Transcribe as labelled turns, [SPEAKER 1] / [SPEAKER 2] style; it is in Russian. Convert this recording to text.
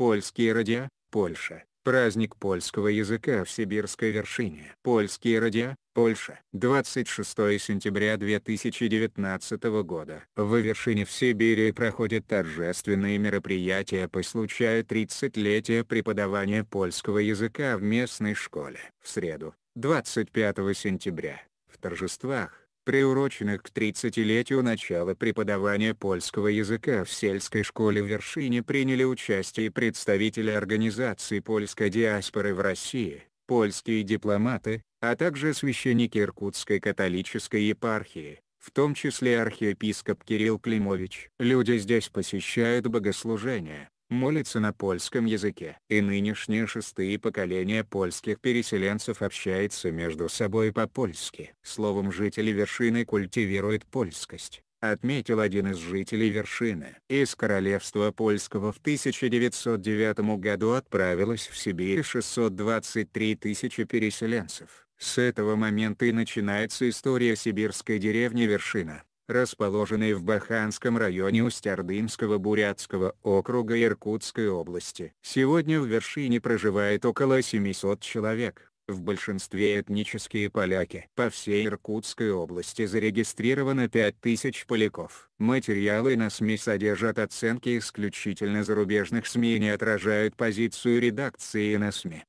[SPEAKER 1] Польские радиа, Польша. Праздник польского языка в сибирской вершине. Польские радиа, Польша. 26 сентября 2019 года. В вершине в Сибири проходят торжественные мероприятия по случаю 30-летия преподавания польского языка в местной школе. В среду, 25 сентября, в торжествах, приуроченных к 30-летию начала преподавания польского языка в сельской школе в Вершине приняли участие представители организации польской диаспоры в России, польские дипломаты, а также священники Иркутской католической епархии, в том числе архиепископ Кирилл Климович. Люди здесь посещают богослужения, молится на польском языке. И нынешние шестые поколения польских переселенцев общается между собой по-польски. Словом жители вершины культивируют польскость отметил один из жителей вершины. Из королевства польского в 1909 году отправилось в Сибирь 623 тысячи переселенцев. С этого момента и начинается история сибирской деревни Вершина расположенной в Баханском районе Устярдымского Бурятского округа Иркутской области. Сегодня в вершине проживает около 700 человек, в большинстве этнические поляки. По всей Иркутской области зарегистрировано 5000 поляков. Материалы на СМИ содержат оценки исключительно зарубежных СМИ и не отражают позицию редакции на СМИ.